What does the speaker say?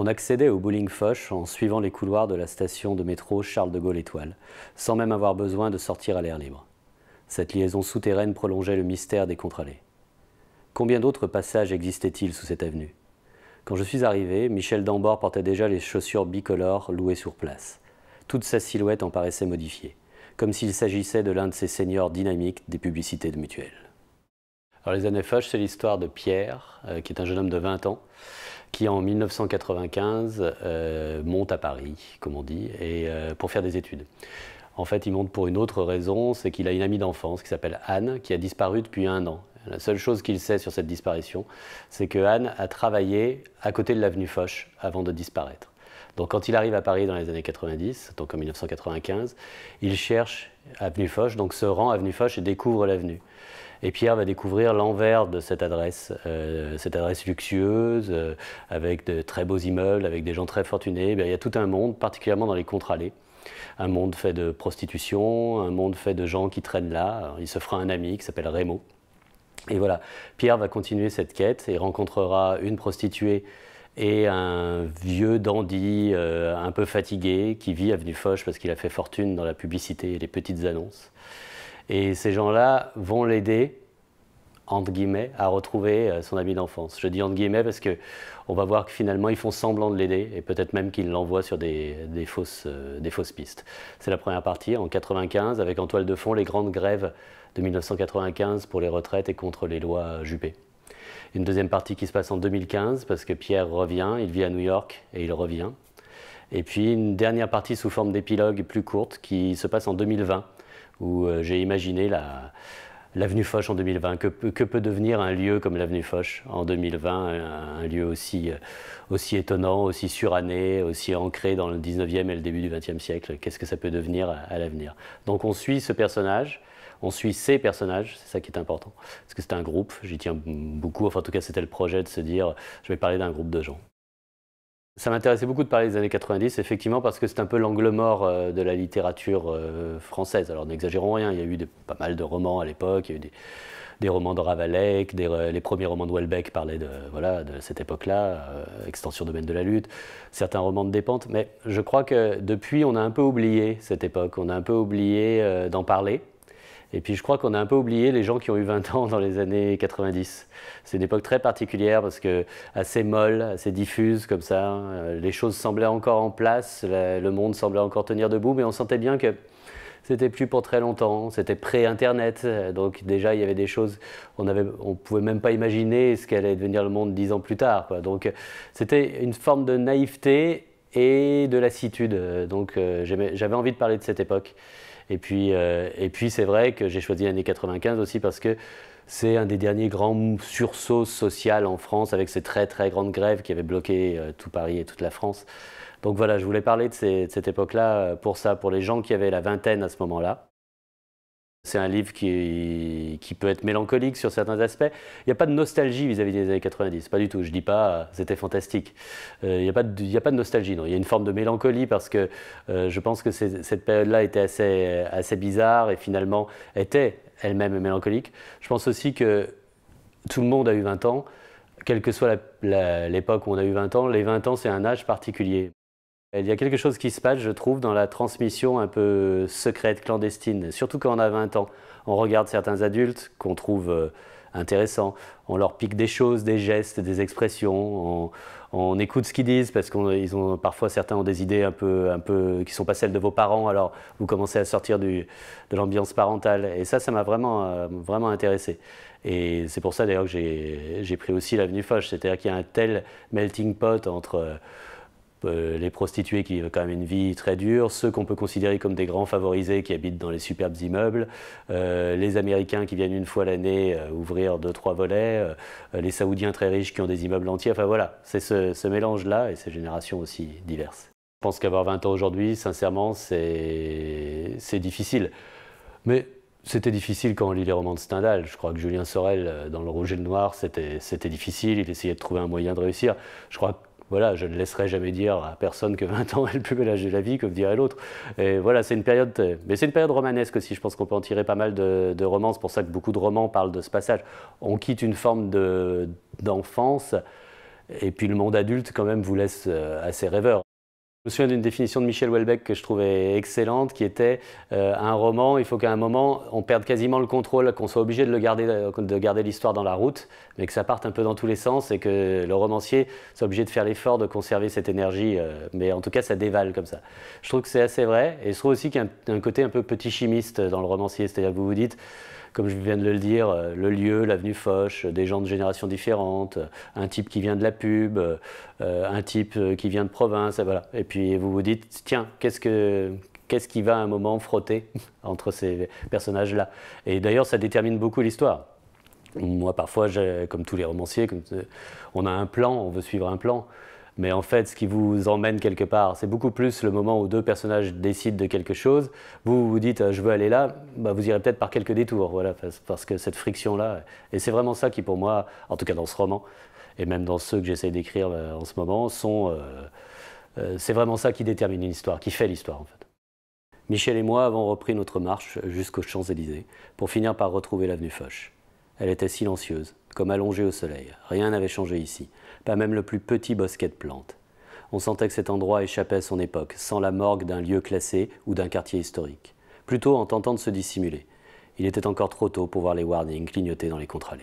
On accédait au bowling Foch en suivant les couloirs de la station de métro Charles de Gaulle Étoile, sans même avoir besoin de sortir à l'air libre. Cette liaison souterraine prolongeait le mystère des contre Combien d'autres passages existaient-ils sous cette avenue Quand je suis arrivé, Michel Dambord portait déjà les chaussures bicolores louées sur place. Toute sa silhouette en paraissait modifiée, comme s'il s'agissait de l'un de ces seigneurs dynamiques des publicités de mutuelles. Les les Foch, c'est l'histoire de Pierre, euh, qui est un jeune homme de 20 ans, qui en 1995 euh, monte à Paris, comme on dit, et, euh, pour faire des études. En fait, il monte pour une autre raison, c'est qu'il a une amie d'enfance qui s'appelle Anne, qui a disparu depuis un an. La seule chose qu'il sait sur cette disparition, c'est que Anne a travaillé à côté de l'avenue Foch avant de disparaître. Donc quand il arrive à Paris dans les années 90, donc en 1995, il cherche avenue Foch, donc se rend avenue Foch et découvre l'avenue. Et Pierre va découvrir l'envers de cette adresse, euh, cette adresse luxueuse, euh, avec de très beaux immeubles, avec des gens très fortunés. Eh il y a tout un monde, particulièrement dans les contre-allées. Un monde fait de prostitution, un monde fait de gens qui traînent là. il se fera un ami qui s'appelle Rémo. Et voilà, Pierre va continuer cette quête et rencontrera une prostituée et un vieux dandy euh, un peu fatigué qui vit avenue Foch parce qu'il a fait fortune dans la publicité et les petites annonces. Et ces gens-là vont l'aider, entre guillemets, à retrouver euh, son ami d'enfance. Je dis entre guillemets parce que on va voir que finalement ils font semblant de l'aider et peut-être même qu'ils l'envoient sur des, fausses, euh, fausses pistes. C'est la première partie en 95 avec en toile de fond les grandes grèves de 1995 pour les retraites et contre les lois Juppé. Une deuxième partie qui se passe en 2015 parce que Pierre revient, il vit à New York et il revient. Et puis une dernière partie sous forme d'épilogue plus courte qui se passe en 2020 où euh, j'ai imaginé la, l'avenue Foch en 2020. Que, que, peut devenir un lieu comme l'avenue Foch en 2020, un, lieu aussi, euh, aussi étonnant, aussi suranné, aussi ancré dans le 19e et le début du 20e siècle Qu'est-ce que ça peut devenir à, à l'avenir Donc on suit ce personnage. On suit ces personnages, c'est ça qui est important, parce que c'est un groupe, j'y tiens beaucoup, enfin en tout cas c'était le projet de se dire, je vais parler d'un groupe de gens. Ça m'intéressait beaucoup de parler des années 90, effectivement, parce que c'est un peu l'angle mort euh, de la littérature euh, française. Alors n'exagérons rien, il y a eu pas mal de romans à l'époque, il y a eu des, romans de Ravalek, euh, les premiers romans de Welbeck parlaient de, voilà, de cette époque-là, extension domaine de la lutte, certains romans de Dépente, mais je crois que depuis, on a un peu oublié cette époque, on a un peu oublié d'en parler. Et puis je crois qu'on a un peu oublié les gens qui ont eu 20 ans dans les années 90. C'est une époque très particulière parce que assez molle, assez diffuse comme ça, hein. euh, les choses semblaient encore en place, le monde semblait encore tenir debout, mais on sentait bien que c'était plus pour très longtemps, c'était pré-internet, donc déjà il y avait des choses, on ne pouvait même pas imaginer ce qu'allait devenir le monde dix ans plus tard. Donc c'était une forme de naïveté et de lassitude, euh, donc euh, j'avais envie de parler de cette époque. Et puis, euh, et puis c'est vrai que j'ai choisi l'année 95 aussi parce que c'est un des derniers grands sursauts sociaux en France avec ces très très grandes grèves qui avaient bloqué euh, tout Paris et toute la France. Donc voilà, je voulais parler de cette époque-là euh, pour ça, pour les gens qui avaient la vingtaine à ce moment-là, c'est un livre qui, peut être mélancolique sur certains aspects. Il n'y a pas de nostalgie vis-à-vis des années 90, pas du tout. Je ne dis pas euh, c'était fantastique. Euh, il n'y a, pas de, a pas de nostalgie, non. Il y a une forme de mélancolie parce que euh, je pense que cette période-là était assez, assez bizarre et finalement était elle-même mélancolique. Je pense aussi que tout le monde a eu 20 ans. Quelle que soit l'époque où on a eu 20 ans, les 20 ans, c'est un âge particulier. Il y a quelque chose qui se passe, je trouve, dans la transmission un peu secrète, clandestine, surtout quand on a 20 ans. On regarde certains adultes qu'on trouve euh, intéressants, on leur pique des choses, des gestes, des expressions, on, écoute ce qu'ils disent parce qu'ils ont parfois certains ont des idées un peu, un peu qui sont pas celles de vos parents, alors vous commencez à sortir de l'ambiance parentale. Et ça, ça m'a vraiment, euh, vraiment intéressé. Et c'est pour ça d'ailleurs que j'ai pris aussi l'avenue Foch, c'est-à-dire qu'il y a un tel melting pot entre euh, les prostituées qui vivent quand même une vie très dure, ceux qu'on peut considérer comme des grands favorisés qui habitent dans les superbes immeubles, euh, les Américains qui viennent une fois l'année euh, ouvrir deux, trois volets, les Saoudiens très riches qui ont des immeubles entiers. Enfin voilà, c'est ce, mélange-là et ces générations aussi diverses. Je pense qu'avoir 20 ans aujourd'hui, sincèrement, c'est difficile. Mais c'était difficile quand on lit les romans de Stendhal. Je crois que Julien Sorel, dans Le Rouge et le Noir, c'était difficile. Il essayait de trouver un moyen de réussir. Je crois voilà, je ne laisserai jamais dire à personne que 20 ans est le plus bel âge de la vie, comme dirait l'autre. Et voilà, c'est une période, mais c'est une période romanesque aussi. Je pense qu'on peut en tirer pas mal de, romans. C'est pour ça que beaucoup de romans parlent de ce passage. On quitte une forme d'enfance. et puis le monde adulte, quand même, vous laisse euh, assez rêveur. Je me souviens d'une définition de Michel Houellebecq que je trouvais excellente, qui était euh, un roman, il faut qu'à un moment, on perde quasiment le contrôle, qu'on soit obligé de, garder, l'histoire dans la route, mais que ça parte un peu dans tous les sens et que le romancier soit obligé de faire l'effort de conserver cette énergie, euh, mais en tout cas, ça dévale comme ça. Je trouve que c'est assez vrai, et je trouve aussi qu'il y a un côté un peu petit chimiste dans le romancier, c'est-à-dire que vous vous dites, comme je viens de le dire, euh, le lieu, l'avenue Foch, euh, des gens de générations différentes, euh, un type qui vient de la pub, un type qui vient de province, et voilà. Et puis vous vous dites, tiens, qu'est-ce qui va à un moment frotter entre ces personnages-là. Et d'ailleurs, ça détermine beaucoup l'histoire. Moi, parfois, comme tous les romanciers, on a un plan, on veut suivre un plan. Mais en fait, ce qui vous emmène quelque part, c'est beaucoup plus le moment où deux personnages décident de quelque chose. Vous vous dites, euh, je veux aller là, bah, vous irez peut-être par quelques détours, voilà, parce que cette friction-là. Et c'est vraiment ça qui, pour moi, en tout cas dans ce roman, et même dans ceux que j'essaie d'écrire euh, en ce moment, sont. Euh, c'est vraiment ça qui détermine une histoire, qui fait l'histoire, en fait. Michel et moi avons repris notre marche jusqu'aux Champs-Élysées, pour finir par retrouver l'avenue Foch. Elle était silencieuse, comme allongée au soleil. Rien n'avait changé ici, pas même le plus petit bosquet de plantes. On sentait que cet endroit échappait à son époque, sans la morgue d'un lieu classé ou d'un quartier historique. Plutôt en tentant de se dissimuler. Il était encore trop tôt pour voir les warnings clignoter dans les contre